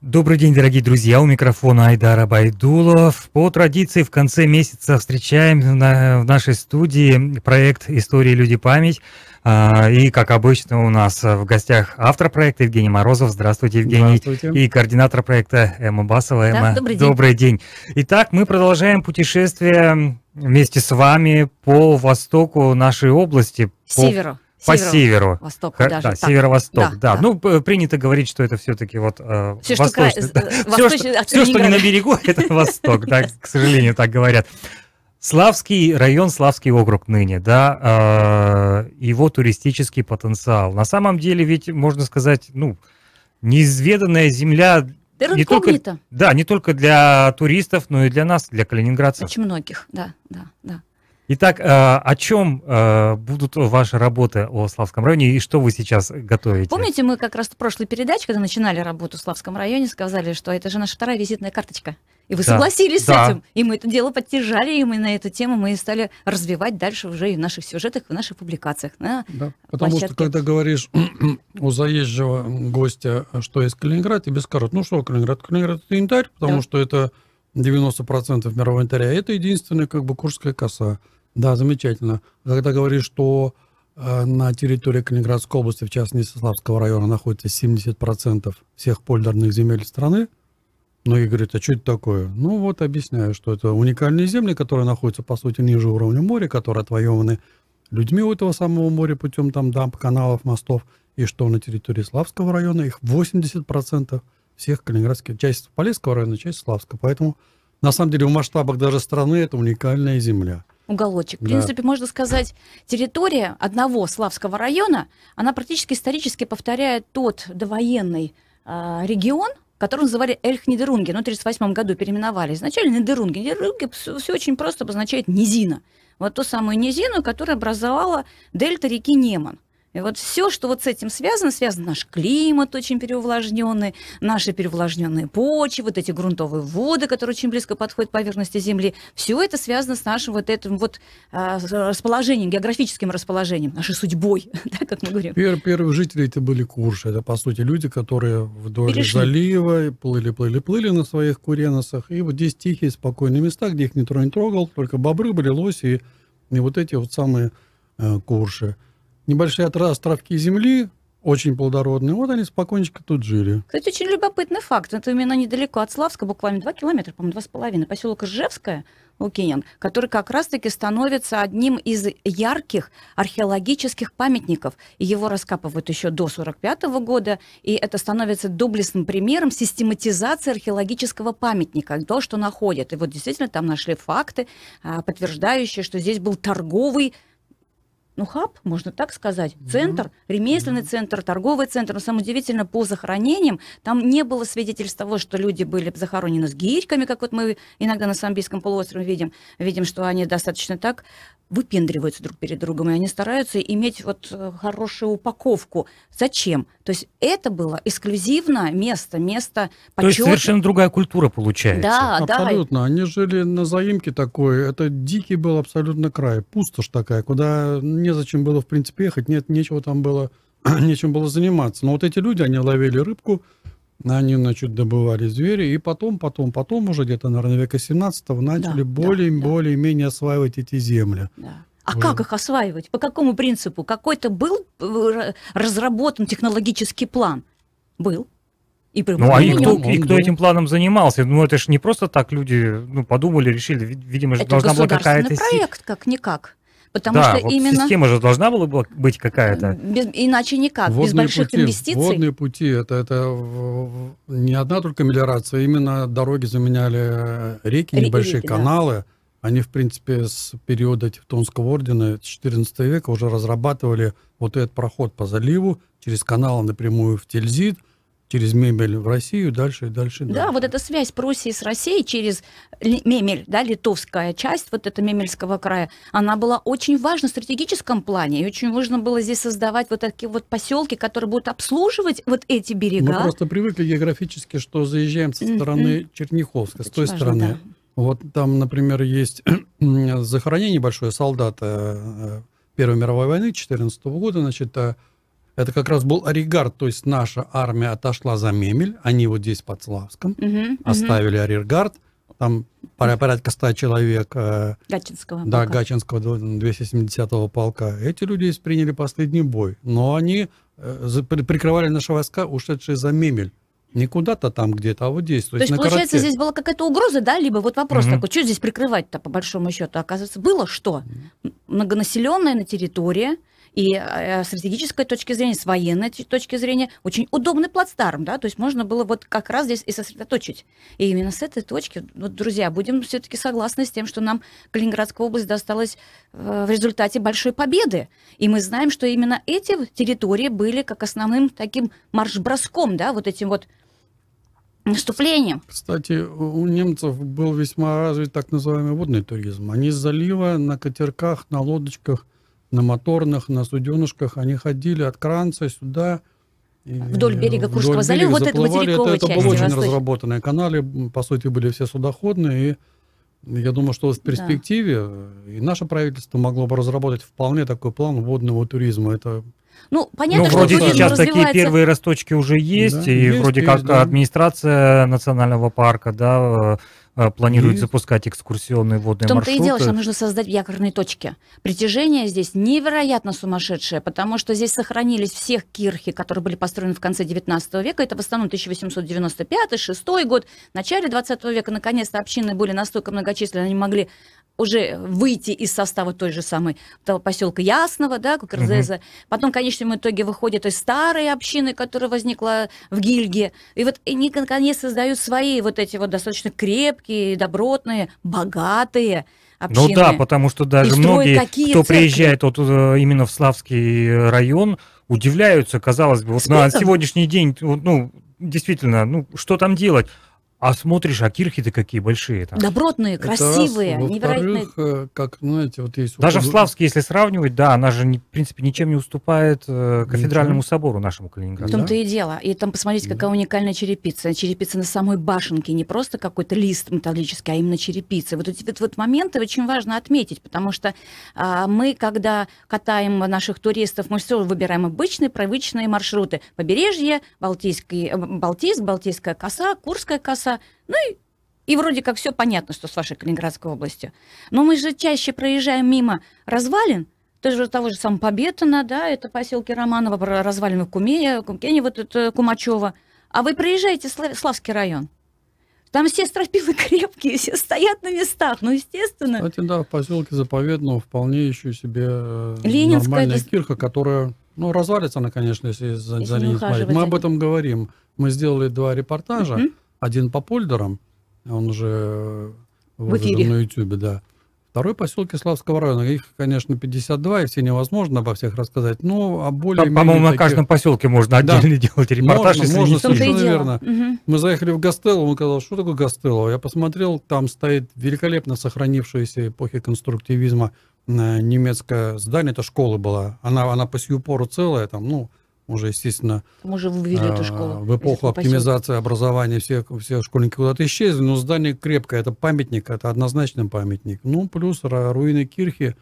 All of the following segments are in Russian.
Добрый день, дорогие друзья! У микрофона Айдара Байдулов. По традиции в конце месяца встречаем на, в нашей студии проект «Истории люди память». А, и, как обычно, у нас в гостях автор проекта Евгений Морозов. Здравствуйте, Евгений. Здравствуйте. И координатор проекта Эмма Басова. Эмма, да, добрый, день. добрый день. Итак, мы продолжаем путешествие вместе с вами по востоку нашей области. По... Северу. По северу. Востоку Х- даже. Да, северо-восток, да, да. да. Ну, принято говорить, что это все-таки вот э, все, восточный. Что, да. Э, все, что, все, что не на берегу, это восток, да, к сожалению, так говорят. Славский район, Славский округ ныне, да, э, его туристический потенциал. На самом деле ведь, можно сказать, ну, неизведанная земля не только, да, не только для туристов, но и для нас, для калининградцев. Очень многих, да, да, да. Итак, э, о чем э, будут ваши работы о Славском районе и что вы сейчас готовите? Помните, мы как раз в прошлой передаче, когда начинали работу в Славском районе, сказали, что это же наша вторая визитная карточка. И вы да. согласились да. с этим. И мы это дело поддержали, и мы на эту тему мы стали развивать дальше уже и в наших сюжетах, и в наших публикациях. На да, потому площадке. что когда говоришь у заезжего гостя, что есть Калининград, тебе скажут, ну что Калининград? Калининград это янтарь, потому да. что это 90% мирового янтаря. А это единственная как бы курская коса. Да, замечательно. Когда говоришь, что э, на территории Калининградской области, в частности, Славского района, находится 70% всех польдерных земель страны, многие говорят, а что это такое? Ну вот объясняю, что это уникальные земли, которые находятся, по сути, ниже уровня моря, которые отвоеваны людьми у этого самого моря путем там дамп, каналов, мостов, и что на территории Славского района их 80% всех калининградских, часть Полесского района, часть Славского. Поэтому, на самом деле, в масштабах даже страны это уникальная земля – уголочек. В да. принципе, можно сказать, территория одного Славского района, она практически исторически повторяет тот довоенный э, регион, который называли Эльхнидерунги, но ну, в 1938 году переименовали. Изначально Нидерунги. Нидерунги все очень просто обозначает низина. Вот ту самую низину, которая образовала дельта реки Неман. И вот все, что вот с этим связано, связан наш климат очень переувлажненный, наши переувлажненные почвы, вот эти грунтовые воды, которые очень близко подходят к поверхности Земли. Все это связано с нашим вот этим вот а, расположением, географическим расположением, нашей судьбой, да, как мы говорим. Пер первые жители это были курши. Это, по сути, люди, которые вдоль Перешли. залива плыли, плыли, плыли на своих куреносах. И вот здесь тихие, спокойные места, где их никто не трогал, только бобры были, лоси и, и вот эти вот самые э, курши небольшие островки земли, очень плодородные. Вот они спокойненько тут жили. Кстати, очень любопытный факт. Это именно недалеко от Славска, буквально 2 километра, по-моему, два с половиной. Поселок Ижевское, Лукинин, который как раз-таки становится одним из ярких археологических памятников. И его раскапывают еще до 1945 года, и это становится доблестным примером систематизации археологического памятника, то, что находят. И вот действительно там нашли факты, а, подтверждающие, что здесь был торговый ну, хаб, можно так сказать, центр, mm-hmm. ремесленный центр, торговый центр. Но самое удивительное, по захоронениям там не было свидетельств того, что люди были захоронены с гирьками, как вот мы иногда на Самбийском полуострове видим, видим, что они достаточно так выпендриваются друг перед другом, и они стараются иметь вот э, хорошую упаковку. Зачем? То есть это было эксклюзивно место, место почета. То есть совершенно другая культура получается. Да, абсолютно. Да. Они жили на заимке такой. Это дикий был абсолютно край, пустошь такая, куда незачем было в принципе ехать, нет, нечего там было, нечем было заниматься. Но вот эти люди, они ловили рыбку, они, значит, добывали звери, и потом, потом, потом уже где-то, наверное, века 17 начали да, более-менее да, более, да. Более осваивать эти земли. Да. А вот. как их осваивать? По какому принципу? Какой-то был э, разработан технологический план? Был. И ну, а и кто, и кто этим планом занимался? Ну, это же не просто так люди ну, подумали, решили. Видимо, же должна была какая-то... Это проект, как-никак. Потому да, что вот именно... система же должна была быть какая-то. Без... Иначе никак, водные без больших пути, инвестиций. Водные пути, это, это не одна только мелиорация, именно дороги заменяли э, реки, реки небольшие реки, каналы. Да. Они, в принципе, с периода Тевтонского ордена, с 14 века уже разрабатывали вот этот проход по заливу через канал напрямую в Тильзит, через мебель в Россию, дальше и дальше, дальше. Да, вот эта связь Пруссии с Россией через мебель, да, литовская часть вот этого Мемельского края, она была очень важна в стратегическом плане, и очень важно было здесь создавать вот такие вот поселки, которые будут обслуживать вот эти берега. Мы просто привыкли географически, что заезжаем со стороны mm -hmm. Черняховска, с той важно, стороны. Да. Вот там, например, есть захоронение большое солдата э, Первой мировой войны 14 -го года, значит, э, это как раз был Оригард, то есть наша армия отошла за Мемель, они вот здесь под Славском угу, оставили угу. Оригард, там порядка 100 человек. Э, Гачинского Да, полка. Гачинского 270-го полка. Эти люди приняли последний бой, но они э, прикрывали наши войска, ушедшие за Мемель. Не куда-то там где-то, а вот здесь. То, то есть, есть получается, коротке. здесь была какая-то угроза, да? Либо вот вопрос угу. такой, что здесь прикрывать-то, по большому счету? Оказывается, было что? Многонаселенная на территории, и э, с стратегической точки зрения, с военной точки зрения, очень удобный плацдарм, да, то есть можно было вот как раз здесь и сосредоточить. И именно с этой точки, вот, друзья, будем все-таки согласны с тем, что нам Калининградская область досталась э, в результате большой победы. И мы знаем, что именно эти территории были как основным таким марш-броском, да, вот этим вот наступлением. Кстати, у немцев был весьма развит так называемый водный туризм. Они с залива на катерках, на лодочках – на моторных, на суденышках. Они ходили от Кранца сюда. Вдоль берега Курского залива, вот это материковая это, это часть. Это было очень разработанные каналы, по сути, были все судоходные. И я думаю, что в перспективе да. и наше правительство могло бы разработать вполне такой план водного туризма. Это ну, понятно, ну, вроде сейчас такие первые росточки уже есть, да, и есть, вроде есть, как да. администрация национального парка, да, Э, планирует и... запускать экскурсионные водные маршруты. В том-то и дело, что нужно создать якорные точки. Притяжение здесь невероятно сумасшедшее, потому что здесь сохранились всех кирхи, которые были построены в конце 19 века. Это в основном 1895-6 год, в начале 20 века. Наконец-то общины были настолько многочисленны, они могли уже выйти из состава той же самой поселка Ясного, да, Кукерзеза. Угу. Потом, в конечном итоге, выходят из старой общины, которая возникла в Гильге. И вот они, наконец, создают свои вот эти вот достаточно крепкие, мягкие, добротные, богатые. Общины. Ну да, потому что даже многие, кто церкви? приезжает вот, э, именно в Славский э, район, удивляются, казалось бы, вот на сегодняшний день, ну, действительно, ну, что там делать? А смотришь, а кирхи-то какие большие там. Добротные, это красивые, раз. невероятные. Э, как, знаете, вот есть... Даже в Славске, если сравнивать, да, она же, в принципе, ничем не уступает э, кафедральному ничем. собору нашему Калининграду. В том-то да? и дело. И там, посмотрите, какая уникальная черепица. Черепица на самой башенке, не просто какой-то лист металлический, а именно черепица. Вот эти вот, вот моменты очень важно отметить, потому что э, мы, когда катаем наших туристов, мы все выбираем обычные, привычные маршруты. Побережье, Балтийский, э, Балтийск, Балтийская коса, Курская коса, Донбасса. Ну и, и вроде как все понятно, что с вашей Калининградской областью. Но мы же чаще проезжаем мимо развалин, то же того же Сампобетана, да, это поселки Романова, развалины в Куме, Кумкене, вот это Кумачева. А вы проезжаете Славский район, там все стропилы крепкие, все стоят на местах, ну, естественно. Кстати, да, в поселке Заповедного вполне еще себе э, Ленинская нормальная это... кирха, которая, ну, развалится она, конечно, если, если за, за ней Мы об этом говорим. Мы сделали два репортажа. Uh-huh. Один по польдерам, он уже э, в эфире на Ютубе, да. Второй поселке Славского района. Их, конечно, 52, и все невозможно обо всех рассказать. Но о более Там, По-моему, таких... на каждом поселке можно отдельно делать репортаж, можно, если можно, верно. Угу. Мы заехали в Гастелло, он сказал, что такое Гастелло? Я посмотрел, там стоит великолепно сохранившаяся эпохи конструктивизма э, немецкое здание, это школа была. Она, она по сию пору целая, там, ну, уже, естественно, Мы же ввели эту а, школу. в эпоху оптимизации образования все, все школьники куда-то исчезли, но здание крепкое, это памятник, это однозначно памятник. Ну, плюс руины Кирхи.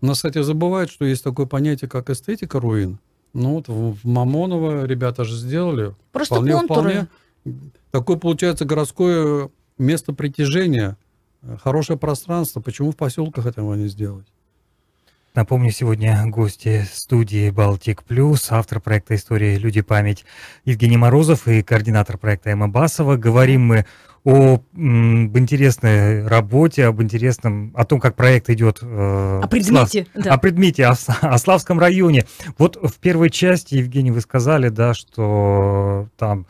У нас, кстати, забывают, что есть такое понятие, как эстетика руин. Ну, вот в Мамоново ребята же сделали. Просто вполне, контуры. Вполне. Такое, получается, городское место притяжения, э, хорошее пространство. Почему в поселках этого не сделать? Напомню, сегодня гости студии «Балтик Плюс», автор проекта «История. Люди. Память» Евгений Морозов и координатор проекта Эмма Басова. Говорим мы об интересной работе, об интересном, о том, как проект идет... Э, о предмете. Слав... Да. О предмете, о, о Славском районе. Вот в первой части, Евгений, вы сказали, да, что там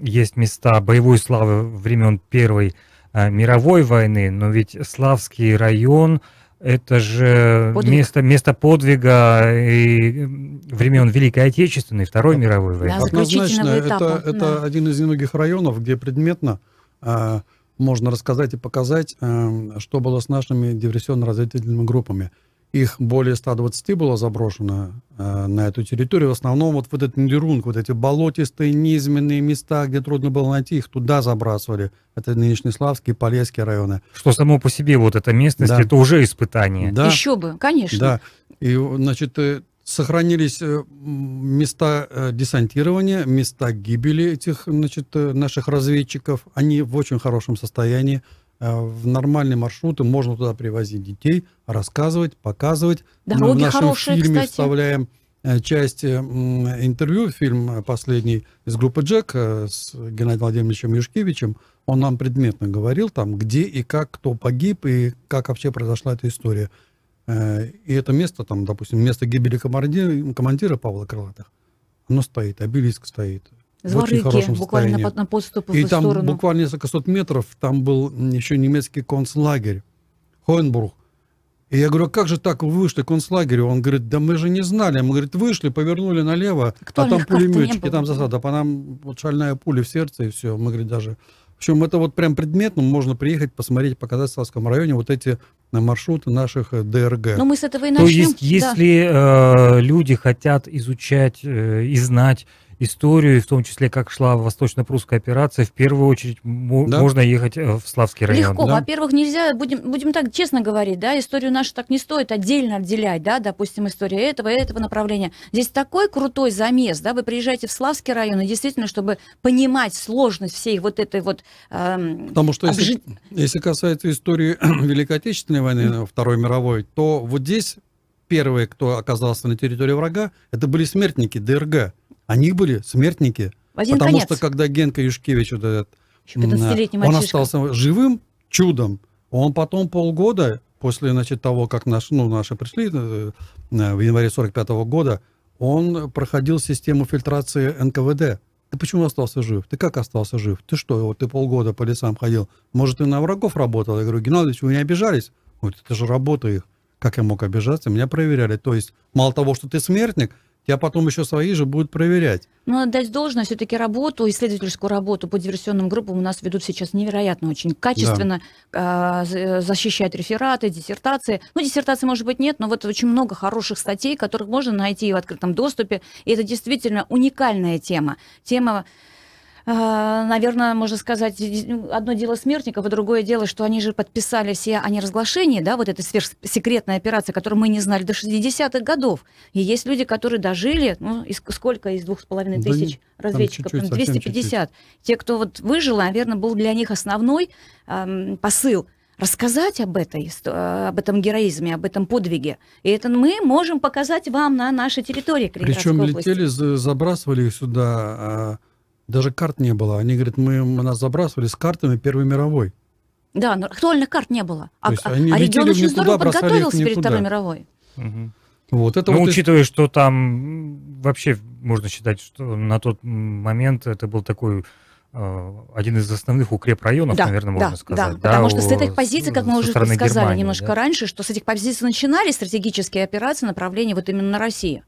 есть места боевой славы времен Первой э, мировой войны, но ведь Славский район это же Подвиг. место, место подвига и времен Великой Отечественной, Второй мировой войны. Да, Однозначно, это, это да. один из немногих районов, где предметно э, можно рассказать и показать, э, что было с нашими диверсионно-разведывательными группами. Их более 120 было заброшено э, на эту территорию. В основном вот в этот Ндерунг, вот эти болотистые, низменные места, где трудно было найти, их туда забрасывали. Это нынешние Славские, Полесские районы. Что само по себе вот эта местность, да. это уже испытание. Да. Еще бы, конечно. Да. И, э, значит, э, сохранились э, места десантирования, места гибели этих значит, наших разведчиков. Они в очень хорошем состоянии. Э, в нормальные маршруты, можно туда привозить детей, рассказывать, показывать. Дороги Мы в нашем хорошие, фильме кстати. вставляем э, часть э, интервью, фильм последний из группы «Джек» с Геннадием Владимировичем Юшкевичем, он нам предметно говорил там, где и как кто погиб, и как вообще произошла эта история. И это место, там, допустим, место гибели командира, командира Павла Крылатых, оно стоит, обелиск стоит в очень хорошем буквально состоянии. на подступах И там сторону. буквально несколько сот метров, там был еще немецкий концлагерь, Хойнбург. И я говорю, а как же так вы вышли к концлагерю? Он говорит, да мы же не знали. Мы, говорит, вышли, повернули налево, Кто а там пулеметчики, там засада. По нам вот шальная пуля в сердце и все. Мы, говорит, даже... в Причем это вот прям предметно можно приехать, посмотреть, показать в Славском районе вот эти э, маршруты наших э, ДРГ. Но ну, мы с этого и начнем. То есть, если да. э, люди хотят изучать э, и знать историю, в том числе, как шла восточно-прусская операция, в первую очередь да? можно ехать э, в Славский район. Легко. Да? Во-первых, нельзя, будем, будем так честно говорить, да, историю нашу так не стоит отдельно отделять, да, допустим, история этого и этого направления. Здесь такой крутой замес, да, вы приезжаете в Славский район, и действительно, чтобы понимать сложность всей вот этой вот... Эм, Потому что обжи... если, если касается истории Великой Отечественной войны, э, Второй мировой, то вот здесь первые, кто оказался на территории врага, это были смертники ДРГ. Они были смертники. Один потому конец. что когда Генка Юшкевич, вот этот, он остался живым чудом, он потом полгода после значит, того, как наш, ну, наши пришли э, э, в январе 45 -го года, он проходил систему фильтрации НКВД. Ты почему остался жив? Ты как остался жив? Ты что, вот ты полгода по лесам ходил? Может, ты на врагов работал? Я говорю, Геннадьевич, вы не обижались? Вот это же работа их. Как я мог обижаться? Меня проверяли. То есть, мало того, что ты смертник, тебя потом еще свои же будут проверять. Ну, надо дать должное, все-таки работу, исследовательскую работу по диверсионным группам у нас ведут сейчас невероятно очень качественно, да. А, э, защищают рефераты, диссертации. Ну, диссертации, может быть, нет, но вот очень много хороших статей, которых можно найти в открытом доступе, и это действительно уникальная тема. Тема а, наверное, можно сказать, одно дело смертников, а другое дело, что они же подписали все о неразглашении, да, вот эта сверхсекретная операция, которую мы не знали до 60-х годов. И есть люди, которые дожили, ну, из, сколько из двух с половиной тысяч да разведчиков? Чуть -чуть, 250. Чуть -чуть. Те, кто вот выжил, наверное, был для них основной эм, посыл рассказать об, этой, об этом героизме, об этом подвиге. И это мы можем показать вам на нашей территории Причем области. летели, забрасывали их сюда а даже карт не было. Они говорят, мы нас забрасывали с картами Первой мировой. Да, но актуальных карт не было. А, а, а регион очень здорово подготовился перед Второй мировой. Угу. Вот, это ну, вот учитывая, из... что там вообще можно считать, что на тот момент это был такой э, один из основных укрепрайонов, да, наверное, да, можно сказать. Да, да, потому что с этой позиции, как мы уже сказали Германии, немножко да? раньше, что с этих позиций начинали стратегические операции направления вот именно на Россию.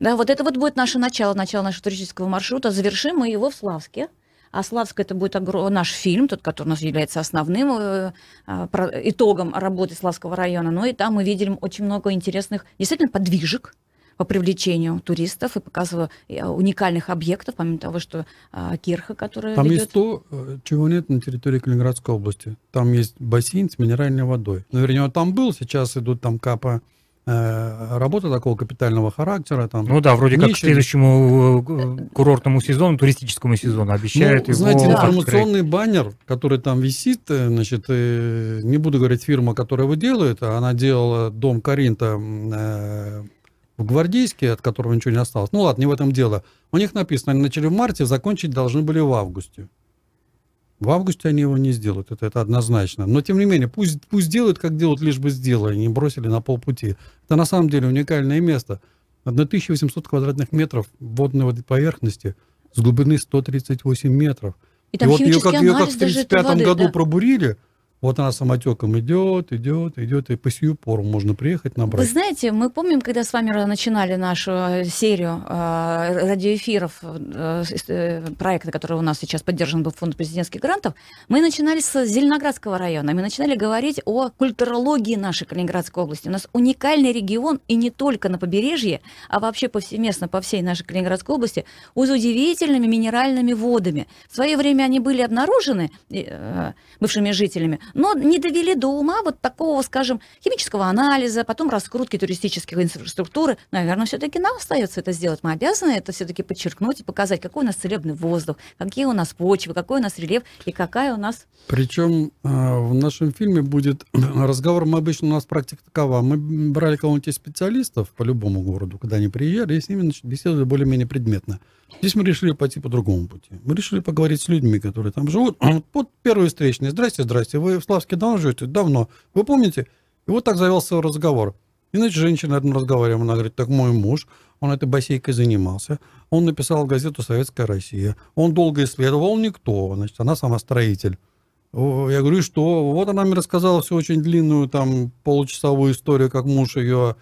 Да, вот это вот будет наше начало, начало нашего туристического маршрута. Завершим мы его в Славске. А Славск это будет наш фильм, тот, который у нас является основным э, а, итогом работы Славского района. Но ну и там мы видели очень много интересных, действительно, подвижек по привлечению туристов и показываю э, уникальных объектов, помимо того, что а, кирха, которая Там ведет... есть то, э, чего нет на территории Калининградской области. Там есть бассейн с минеральной водой. Ну, он там был, сейчас идут там капа Э, работа такого капитального характера. Там, ну да, вроде нечего. как к следующему э, курортному сезону, туристическому сезону обещают ну, его... Знаете, информационный открыть. баннер, который там висит, э, значит, не буду говорить фирма, которая его делает, а она делала дом Каринта в Гвардейске, от которого ничего не осталось. Ну ладно, не в этом дело. У них написано, они начали в марте, закончить должны были в августе. В августе они его не сделают, это, это однозначно. Но тем не менее, пусть, пусть делают, как делают, лишь бы сделали, не бросили на полпути. Это на самом деле уникальное место. 1800 квадратных метров водной поверхности с глубины 138 метров. И, там и вот ее как, ее как в 1935 году да. пробурили, вот она самотеком идет, идет, идет, и по сию пору можно приехать набрать. Вы знаете, мы помним, когда с вами начинали нашу э, серию э, радиоэфиров, э, э, э, проекта, который у нас сейчас поддержан был фонд президентских грантов, мы начинали с Зеленоградского района, мы начинали говорить о культурологии нашей Калининградской области. У нас уникальный регион, и не только на побережье, а вообще повсеместно по всей нашей Калининградской области, с удивительными минеральными водами. В свое время они были обнаружены э, бывшими жителями, но не довели до ума вот такого, скажем, химического анализа, потом раскрутки туристических инфраструктуры. Наверное, все-таки нам остается это сделать. Мы обязаны это все-таки подчеркнуть и показать, какой у нас целебный воздух, какие у нас почвы, какой у нас рельеф и какая у нас... Причем а, в нашем фильме будет разговор, мы обычно, у нас практика такова, мы брали кого-нибудь из специалистов по любому городу, когда они приезжали, и с ними беседовали более-менее предметно. Здесь мы решили пойти по другому пути. Мы решили поговорить с людьми, которые там живут. А вот первые встречные. Здрасте, здрасте. Вы в Славске давно живете? Давно. Вы помните? И вот так завелся разговор. И, значит, женщина рядом разговариваем, она говорит, так мой муж, он этой бассейкой занимался, он написал газету «Советская Россия», он долго исследовал, он никто, значит, она сама строитель. Я говорю, что вот она мне рассказала всю очень длинную там получасовую историю, как муж ее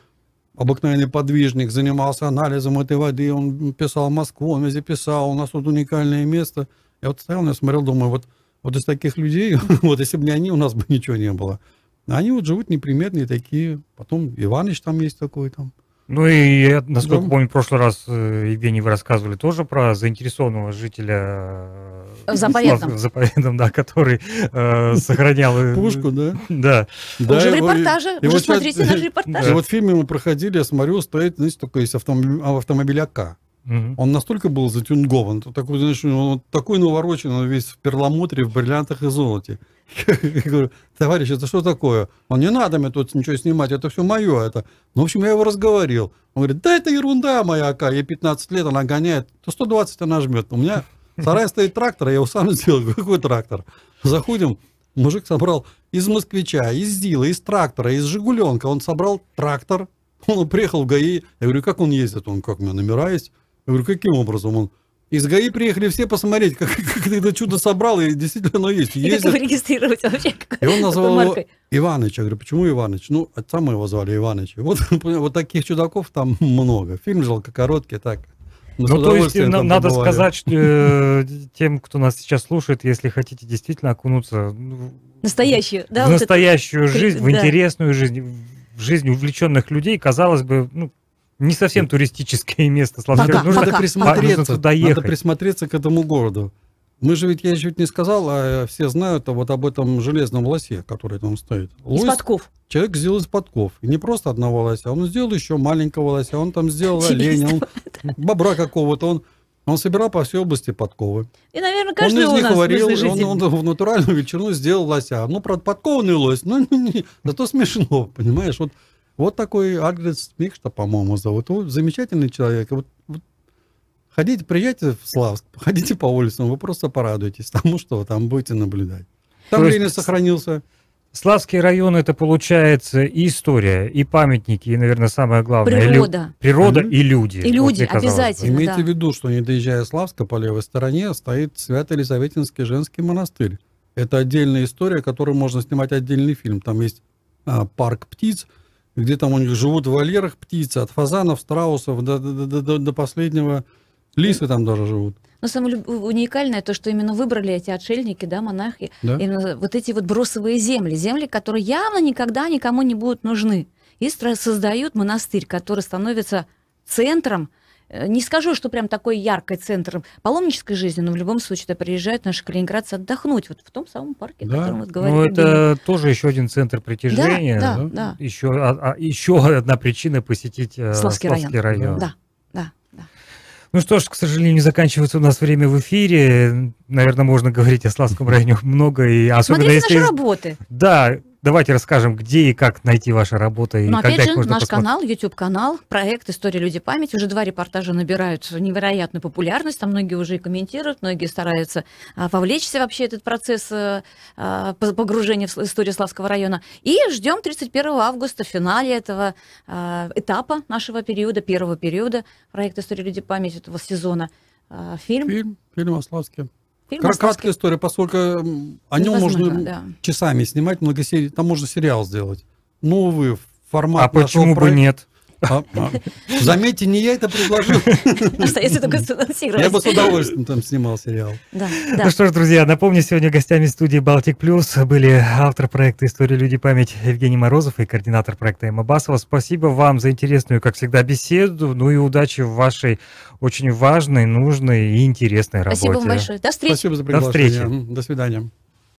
обыкновенный подвижник, занимался анализом этой воды, он писал Москву, он везде писал, у нас тут уникальное место. Я вот стоял, я смотрел, думаю, вот, вот из таких людей, вот если бы не они, у нас бы ничего не было. они вот живут неприметные такие, потом Иваныч там есть такой там. Ну и, я, насколько да. помню, в прошлый раз, э, Евгений, вы рассказывали тоже про заинтересованного жителя заповедном. Заповедном, да, который э, сохранял... Э, Пушку, да? Да. да уже в репортаже, и, уже вот смотрите наш репортаж. И вот в фильме мы проходили, я смотрю, стоит, знаете, такой есть а, автомобиль, автомобиль АК. Угу. Он настолько был затюнгован, такой, знаешь, он такой наворочен, он весь в перламутре, в бриллиантах и золоте. Я говорю, товарищ, это что такое? Он, не надо мне тут ничего снимать, это все мое. Это... Ну, в общем, я его разговорил. Он говорит, да это ерунда моя АК, ей 15 лет, она гоняет, то 120 она жмет. У меня Сарай стоит трактор, а я его сам сделал. Какой трактор? Заходим, мужик собрал из москвича, из Дила, из трактора, из Жигуленка. Он собрал трактор. Он приехал в ГАИ. Я говорю, как он ездит? Он, как у меня номера есть? Я говорю, каким образом он? Из ГАИ приехали все посмотреть, как, как ты это чудо собрал, и действительно оно есть. Ездит. И как его регистрировать вообще? и он назвал его Иваныч. Я говорю, почему Иваныч? Ну, отца моего звали Иваныч. вот, вот таких чудаков там много. Фильм жалко короткий, так. Ну, то есть на, надо побывали. сказать э, тем, кто нас сейчас слушает, если хотите действительно окунуться ну, настоящую, да, в вот настоящую это... жизнь, в да. интересную жизнь, в жизнь увлеченных людей, казалось бы, ну, не совсем туристическое место. Пока, нужно, пока, нужно присмотреться, нужно надо присмотреться к этому городу. Мы же ведь, я чуть не сказал, а все знают вот об этом железном лосе, который там стоит. Лось, из подков. Человек сделал из подков. И не просто одного лося, он сделал еще маленького лося, он там сделал оленя, он бобра какого-то, он он собирал по всей области подковы. И, наверное, каждый он из них варил, он, он, он в натуральную вечерну сделал лося. Ну, правда, подкованный лось, но ну, не, зато смешно, понимаешь? Вот, вот такой Альгрец Микшта, по-моему, зовут. Вот, замечательный человек. Вот, вот, ходите, приезжайте в Славск, ходите по улицам, вы просто порадуетесь тому, что вы там будете наблюдать. Там Ленин сохранился. Славский район это получается и история, и памятники, и, наверное, самое главное. Природа. Лю... Природа mm-hmm. и люди. И люди, вот обязательно. Бы. Имейте да. в виду, что не доезжая Славска, по левой стороне стоит Свято-Елизаветинский женский монастырь. Это отдельная история, которую можно снимать отдельный фильм. Там есть а, парк птиц, где там у них живут в вольерах птицы, от фазанов, страусов до, до, до, до последнего Лисы там даже живут. Но самое уникальное то, что именно выбрали эти отшельники, да, монахи, да? именно вот эти вот бросовые земли, земли, которые явно никогда никому не будут нужны. И создают монастырь, который становится центром, э, не скажу, что прям такой яркой центром паломнической жизни, но в любом случае это приезжают наши калининградцы отдохнуть, вот в том самом парке, да. о котором мы ну, говорили. Ну, это тоже еще один центр притяжения. Да, да, да. Еще, а, а, еще одна причина посетить э, Славский, Славский район. район. Да. Ну что ж, к сожалению, заканчивается у нас время в эфире. Наверное, можно говорить о Славском районе много. И особенно Смотрите если... наши работы. Да, Давайте расскажем, где и как найти ваши работы. Но и опять когда же, наш посмотреть. канал, YouTube-канал, проект «История люди память". Уже два репортажа набирают невероятную популярность. Там многие уже и комментируют, многие стараются а, вовлечься вообще в этот процесс э, а, погружения в историю Славского района. И ждем 31 августа в финале этого а, этапа нашего периода, первого периода проекта «История люди память" этого сезона. Фильм. Фильм, фильм о Славске. Фильм Краткая история, поскольку о нем Невозможно, можно да. часами снимать, много серий, там можно сериал сделать. новый формат. А почему проекта. бы нет? А, а. Заметьте, не я это предложил. Ну если только Я бы с удовольствием там снимал сериал. Ну что ж, друзья, напомню, сегодня гостями студии «Балтик Плюс» были автор проекта «История люди память» Евгений Морозов и координатор проекта Эмма Басова. Спасибо вам за интересную, как всегда, беседу. Ну и удачи в вашей очень важной, нужной и интересной работе. Спасибо вам большое. До встречи. Спасибо за приглашение. До встречи. До свидания.